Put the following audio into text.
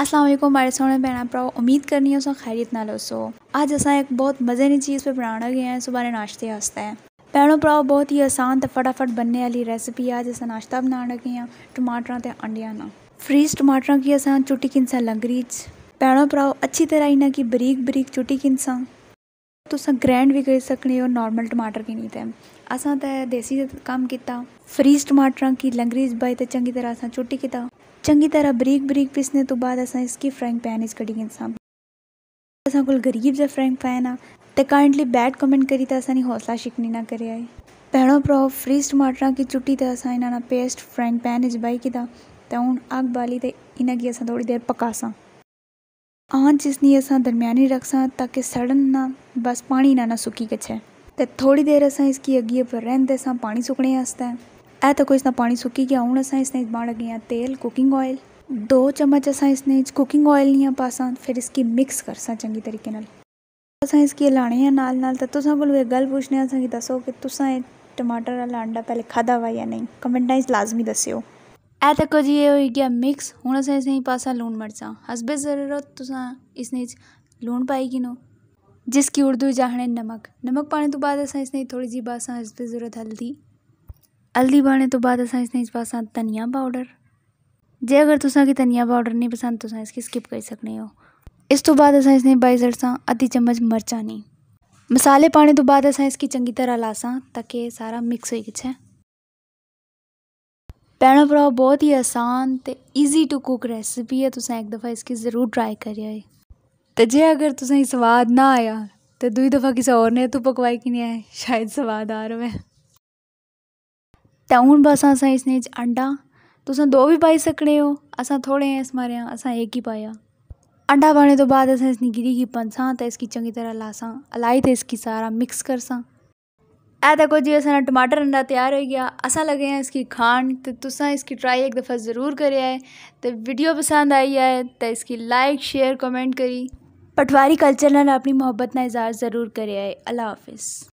असलम हमारे सोने भैन भ्राओ उम्मीद करनी है उस खैरियत नाल सो अज अस एक बहुत मज़े की चीज़ पर बनाना गए हैं सुबह नाश्ते वास्ते भैनों भ्राओ बहुत ही आसान तो फटाफट बनने वाली रेसिपी है अस नाश्ता बनाने लगे हैं टमाटर तो अंडिया ना फ्रीज टमाटर की अस चुटी किनसा लंगरी च भैनों भ्राओ अच्छी तरह इन्हें की बरीक बरीक चुटी किनसा ਤੁਸੀਂ ਗ੍ਰੈਂਡ ਵੀ ਕਰ ਸਕਨੇ ਹੋ ਨਾਰਮਲ ਟਮਾਟਰ ਵੀ ਨਹੀਂ ਤੇ ਅਸਾਂ ਤਾਂ ਦੇਸੀ ਦਾ ਕੰਮ ਕੀਤਾ ਫ੍ਰੀਜ਼ ਟਮਾਟਰਾਂ ਕੀ ਲੰਗਰੀਜ਼ ਬਾਈ ਤੇ ਚੰਗੀ ਤਰ੍ਹਾਂ ਅਸਾਂ ਚੁੱਟੀ ਕੀਤਾ ਚੰਗੀ ਤਰ੍ਹਾਂ ਬਰੀਕ ਬਰੀਕ ਪਿਸਨੇ ਤੋਂ ਬਾਅਦ ਅਸਾਂ ਇਸ ਕੀ ਫ੍ਰੈਂਕ ਪੈਨ ਇਸ ਕੱਢੀ ਗਏ ਸਾਂ ਅਸਾਂ ਕੋਲ ਗਰੀਬ ਜਿਹਾ ਫ੍ਰੈਂਕ ਪੈਨ ਆ ਤੇ ਕਾਈਂਡਲੀ ਬੈਡ ਕਮੈਂਟ ਕਰੀ ਤਾਂ ਅਸਾਂ ਨਹੀਂ ਹੌਸਲਾ ਸ਼ਿਕਨੀ ਨਾ ਕਰਿਆ ਪਹਿਣੋ ਪ੍ਰੋ ਫ੍ਰੀਜ਼ ਟਮਾਟਰਾਂ ਕੀ ਚੁੱਟੀ ਤੇ ਅਸਾਂ ਇਹਨਾਂ ਨਾਲ ਪੇਸਟ ਫ੍ਰੈਂਕ ਪੈਨ ਇਸ ਬਾਈ ਕੀਤਾ ਤਾਂ ਹੁਣ ਅੱਗ ਬਾਲੀ ਤੇ ਇਹਨਾਂ ਕੀ ਅਸਾਂ ਥੋੜੀ ਦੇਰ ਪਕਾਸਾਂ આંચ जिसनी असां दरमियानी रखसां ताकी सड़न ना बस पानी ना ना सुकी गछे ते थोड़ी देर असां इसकी अगिए पर रहन देसां पानी सुकने आस्तै ऐ तको इसना पानी सुकी गया हून असां इसने इच पान लगे आं तेल कुकिंग ऑयल दो चम्मच असां इसने इच कुकिंग ऑयल नियां पासां फिर इसकी मिक्स करसां चंगी तरीके नाल असां इसकी हलाने आं नाल नाल ते तुसां कोल एक गल्ल पुच्छने असांगी दस्सो कि तुसां एह् टमाटर आह्ला अंडा पैह्ले खादा वा या नेईं कमेंटां इच लाजमी दस्सेओ तक जी ये होई गया मिक्स हूँ असें इसमें पासा लून मर्चा हसबे ज़रूरत तुसां इस लून पाई गिनो जिसकी उर्दू जाने नमक नमक पाने तो बाद असां इसने थोड़ी जी पासा हसबे ज़रूरत हल्दी हल्दी पाने तो बाद असां इसने पासा धनिया पाउडर जे अगर तुसा की धनिया पाउडर नहीं पसंद तुसा इसकी स्किप कर सकने हो इस तू बाद असां इसने बाई सरसा अद्धी चम्मच मर्चा नहीं मसाले पाने तो बाद असां इसकी चंगी तरह लासा ताकि सारा मिक्स हो गया भैन भ्राओ बहुत ही आसान ते इजी टू कुक रेसिपी है तुसें एक दफा इसकी जरूर ट्राई करे ते जे अगर तुसेंगी स्वाद ना आया तो दुई दफा किसी होर ने तू पकवाई कि नहीं किने शायद स्वाद आ रवे ते हून बस असें इसने अंडा तुसें दो बी पाई सकने हो असां थोड़े इस मारे असां एक ही पाया अंडा पाने तो बाद असें इसकी गिरी गी पंसां ते इसकी चंगी तरह लासां लाई तो इसकी सारा मिक्स करसां ए देखो जी असां टमाटर अंडा तैयार हो गया असा लगे हैं इसकी खान तो तुसा इसकी ट्राई एक दफ़ा ज़रूर करे तो वीडियो पसंद आई है तो इसकी लाइक शेयर कमेंट करी पटवारी कल्चर ने अपनी मोहब्बत ना इजहार ज़रूर करे अल्लाह हाफिज़